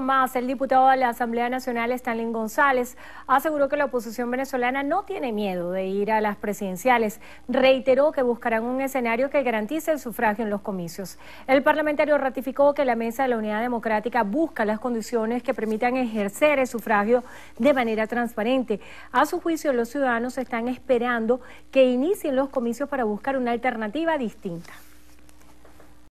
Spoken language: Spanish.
más, el diputado de la Asamblea Nacional, Stanley González, aseguró que la oposición venezolana no tiene miedo de ir a las presidenciales. Reiteró que buscarán un escenario que garantice el sufragio en los comicios. El parlamentario ratificó que la Mesa de la Unidad Democrática busca las condiciones que permitan ejercer el sufragio de manera transparente. A su juicio, los ciudadanos están esperando que inicien los comicios para buscar una alternativa distinta.